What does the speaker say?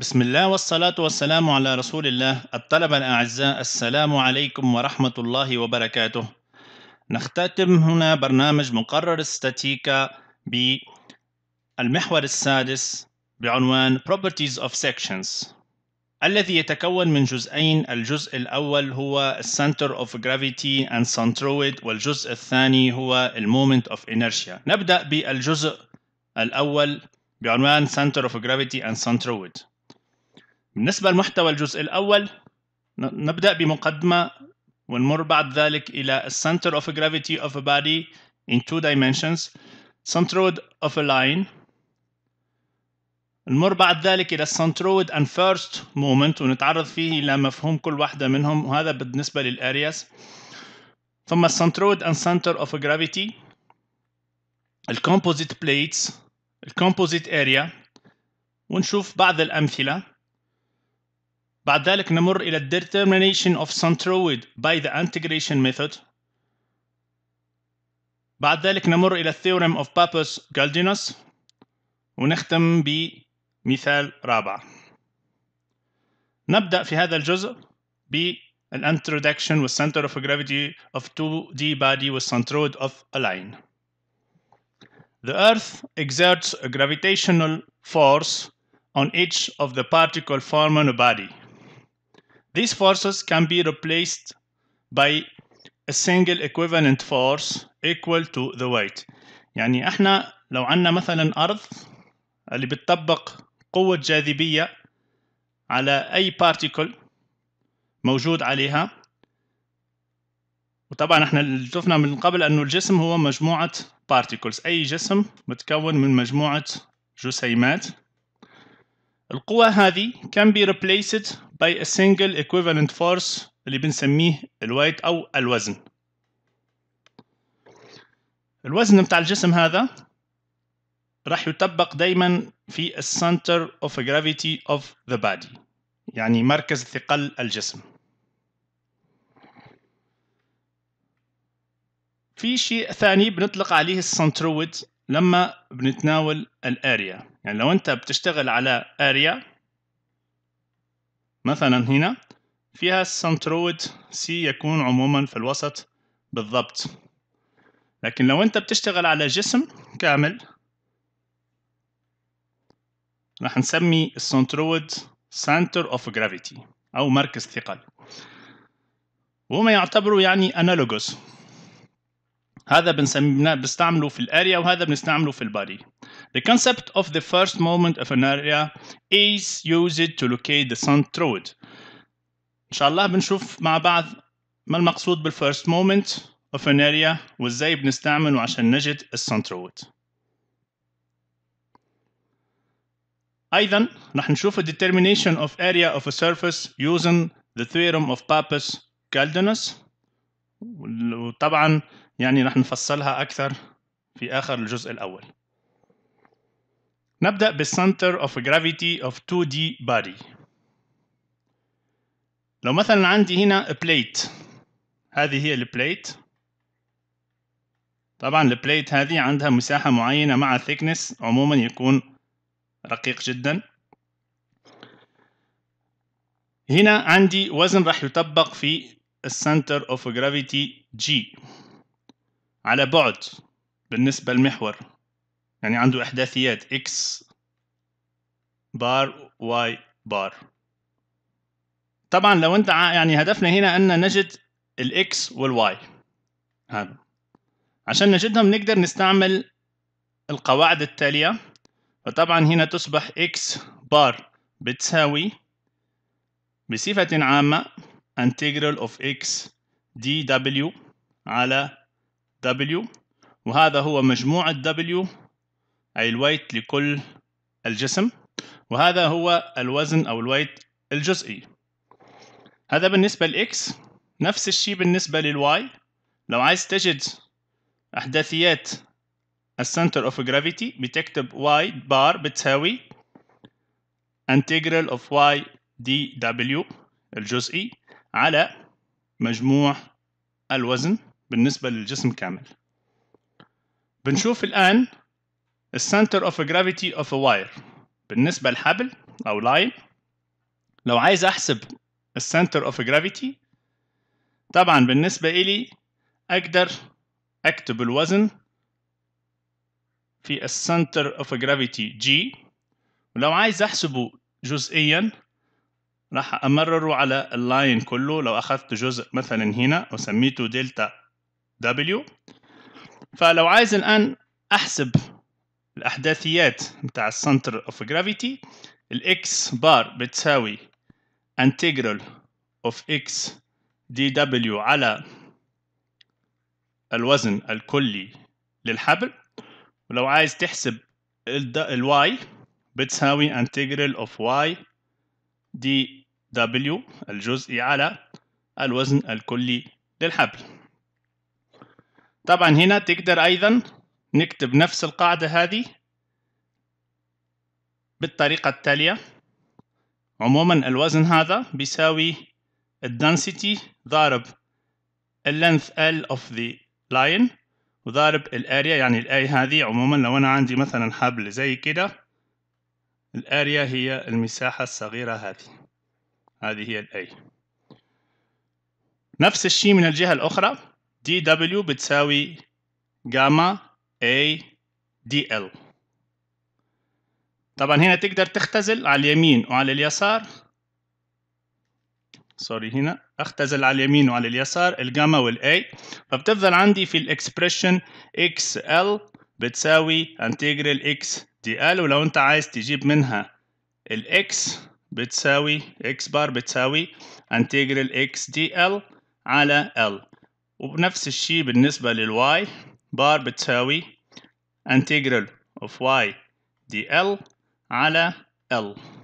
بسم الله والصلاة والسلام على رسول الله الطلبة الأعزاء السلام عليكم ورحمة الله وبركاته نختتم هنا برنامج مقرر استاتيكا بالمحور السادس بعنوان Properties of Sections الذي يتكون من جزئين الجزء الأول هو Center of Gravity and Centroid والجزء الثاني هو Moment of Inertia نبدأ بالجزء الأول بعنوان Center of Gravity and Centroid بالنسبة لمحتوى الجزء الأول نبدأ بمقدمة ونمر بعد ذلك إلى center of gravity of a body in two dimensions centroid of a line نمر بعد ذلك إلى centroid and first moment ونتعرض فيه إلى مفهوم كل واحدة منهم وهذا بالنسبة للأرياس ثم centroid and center of gravity الكومبوزيت بليتس الكومبوزيت اريا ونشوف بعض الأمثلة بعد ذلك نمر إلى determination of centroid by the integration method بعد ذلك نمر إلى theorem of Pappus Guldinus ونختم بمثال رابع نبدأ في هذا الجزء بالintroduction center of gravity of 2D body with centroid of a line The Earth exerts a gravitational force on each of the particle forming a body These forces can be replaced by a single equivalent force equal to the weight يعني احنا لو عندنا مثلا أرض اللي بتطبق قوة جاذبية على أي بارتيكل موجود عليها وطبعا احنا اللي شفنا من قبل انه الجسم هو مجموعة بارتيكلز اي جسم متكون من مجموعة جسيمات القوة هذه can be replaced by a single equivalent force اللي بنسميه الويت أو الوزن الوزن بتاع الجسم هذا راح يطبق دايما في center of gravity of the body يعني مركز ثقل الجسم في شيء ثاني بنطلق عليه السنترويد لما بنتناول الاريا يعني لو انت بتشتغل على اريا مثلا هنا فيها السنترويد سي يكون عموما في الوسط بالضبط لكن لو انت بتشتغل على جسم كامل راح نسمي السنترويد سنتر اوف جرافيتي او مركز ثقل وهما يعتبروا يعني انالوجوس هذا بنسميه بنستعمله في الاريا وهذا بنستعمله في البادي. The concept of the first moment of an area is used to locate the sun through it. ان شاء الله بنشوف مع بعض ما المقصود بال first moment of an area وازاي بنستعمله عشان نجد السن through it. ايضا رح نشوف the determination of area of a surface using the theorem of Pappus Caldanus وطبعا يعني رح نفصلها أكثر في آخر الجزء الأول نبدأ center of gravity of 2D body لو مثلا عندي هنا plate هذه هي البليت طبعا البليت هذه عندها مساحة معينة مع thickness عموما يكون رقيق جدا هنا عندي وزن راح يطبق في السنتر اوف جرافيتي G على بعد بالنسبة للمحور يعني عنده إحداثيات x بار y بار طبعا لو أنت يعني هدفنا هنا أن نجد الإكس والواي هذا عشان نجدهم نقدر نستعمل القواعد التالية فطبعا هنا تصبح x بار بتساوي بصفة عامة integral of x dw على W وهذا هو مجموع W أي الويت لكل الجسم وهذا هو الوزن أو الويت الجزئي هذا بالنسبة X نفس الشيء بالنسبة Y لو عايز تجد أحداثيات السنتر اوف جرافيتي بتكتب y بار بتساوي integral of y dw الجزئي على مجموع الوزن بالنسبة للجسم كامل بنشوف الآن السنتر اوف جرافيتي اوف واير بالنسبة لحبل أو لاين لو عايز أحسب السنتر اوف جرافيتي طبعا بالنسبة إلي أقدر أكتب الوزن في السنتر اوف جرافيتي جي ولو عايز أحسبه جزئيا راح أمرره على اللاين كله لو أخذت جزء مثلا هنا وسميته دلتا دبليو فلو عايز الآن أحسب الأحداثيات بتاع السنتر اوف جرافيتي الإكس بار بتساوي انتجرال اوف إكس دي دبليو على الوزن الكلي للحبل ولو عايز تحسب الواي بتساوي انتجرال اوف واي دي دبليو الجزئي على الوزن الكلي للحبل طبعا هنا تقدر أيضا نكتب نفس القاعدة هذه بالطريقة التالية عموما الوزن هذا بيساوي الدنسيتي ضارب اللينث L of the line وضارب الاريا يعني الاي هذه عموما لو انا عندي مثلا حبل زي كده الاريا هي المساحة الصغيرة هذه هذه هي الاي نفس الشيء من الجهة الأخرى دي دبليو بتساوي جاما اي دي ال طبعا هنا تقدر تختزل على اليمين وعلى اليسار سوري هنا اختزل على اليمين وعلى اليسار الجاما والاي فبتفضل عندي في الاكسبريشن اكس ال بتساوي انتجرال اكس دي ال ولو انت عايز تجيب منها الاكس بتساوي اكس بار بتساوي انتجرال اكس دي ال على ال وبنفس الشي بالنسبة للواي بار بتساوي integral of y dl على l